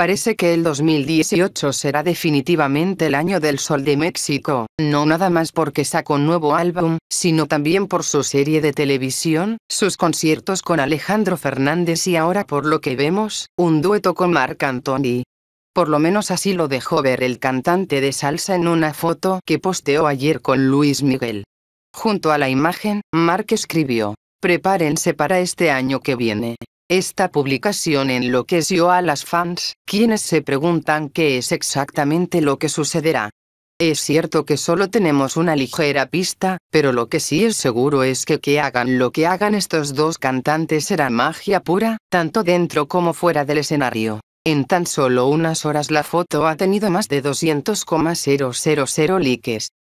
Parece que el 2018 será definitivamente el año del Sol de México, no nada más porque sacó un nuevo álbum, sino también por su serie de televisión, sus conciertos con Alejandro Fernández y ahora por lo que vemos, un dueto con Marc Anthony. Por lo menos así lo dejó ver el cantante de salsa en una foto que posteó ayer con Luis Miguel. Junto a la imagen, Mark escribió, prepárense para este año que viene. Esta publicación enloqueció a las fans, quienes se preguntan qué es exactamente lo que sucederá. Es cierto que solo tenemos una ligera pista, pero lo que sí es seguro es que que hagan lo que hagan estos dos cantantes será magia pura, tanto dentro como fuera del escenario. En tan solo unas horas la foto ha tenido más de 200,000 likes,